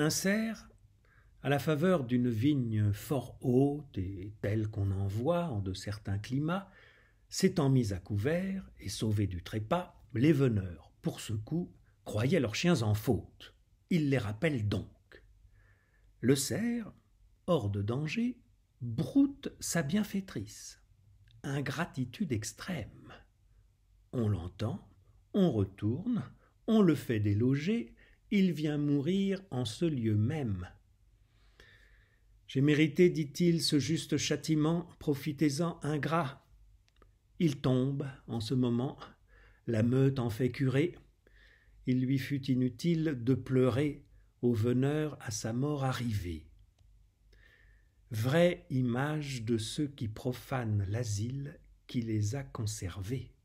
Un cerf, à la faveur d'une vigne fort haute et telle qu'on en voit en de certains climats, s'étant mis à couvert et sauvé du trépas, les veneurs, pour ce coup, croyaient leurs chiens en faute. Ils les rappellent donc. Le cerf, hors de danger, broute sa bienfaitrice. Ingratitude extrême. On l'entend, on retourne, on le fait déloger, il vient mourir en ce lieu même. J'ai mérité, dit-il, ce juste châtiment, profitez-en, ingrat. Il tombe en ce moment, la meute en fait curer. Il lui fut inutile de pleurer au veneur à sa mort arrivée. Vraie image de ceux qui profanent l'asile qui les a conservés.